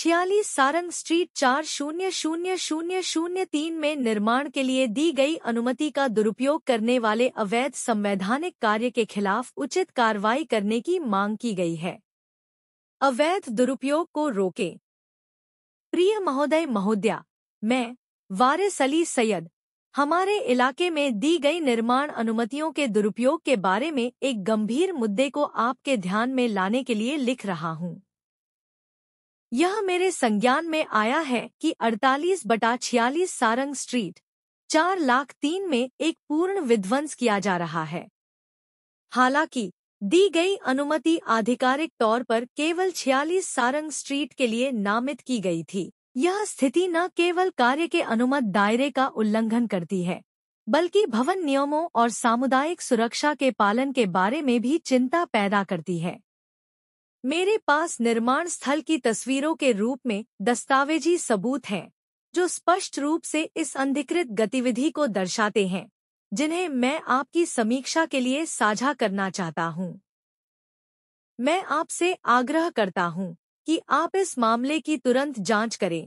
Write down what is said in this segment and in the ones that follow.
छियालीस सारंग स्ट्रीट चार शून्य शून्य शून्य शून्य तीन में निर्माण के लिए दी गई अनुमति का दुरुपयोग करने वाले अवैध संवैधानिक कार्य के खिलाफ उचित कार्रवाई करने की मांग की गई है अवैध दुरुपयोग को रोके प्रिय महोदय महोदया मैं वारिस अली सैयद हमारे इलाके में दी गई निर्माण अनुमतियों के दुरुपयोग के बारे में एक गंभीर मुद्दे को आपके ध्यान में लाने के लिए लिख रहा हूँ यह मेरे संज्ञान में आया है कि 48 बटा छियालीस सारंग स्ट्रीट चार लाख तीन में एक पूर्ण विध्वंस किया जा रहा है हालांकि दी गई अनुमति आधिकारिक तौर पर केवल 46 सारंग स्ट्रीट के लिए नामित की गई थी यह स्थिति न केवल कार्य के अनुमत दायरे का उल्लंघन करती है बल्कि भवन नियमों और सामुदायिक सुरक्षा के पालन के बारे में भी चिंता पैदा करती है मेरे पास निर्माण स्थल की तस्वीरों के रूप में दस्तावेजी सबूत हैं जो स्पष्ट रूप से इस अंधिकृत गतिविधि को दर्शाते हैं जिन्हें मैं आपकी समीक्षा के लिए साझा करना चाहता हूं। मैं आपसे आग्रह करता हूं कि आप इस मामले की तुरंत जांच करें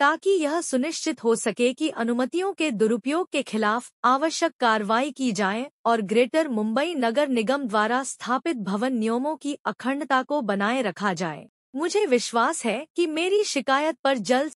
ताकि यह सुनिश्चित हो सके कि अनुमतियों के दुरुपयोग के खिलाफ आवश्यक कार्रवाई की जाए और ग्रेटर मुंबई नगर निगम द्वारा स्थापित भवन नियमों की अखंडता को बनाए रखा जाए मुझे विश्वास है कि मेरी शिकायत पर जल्द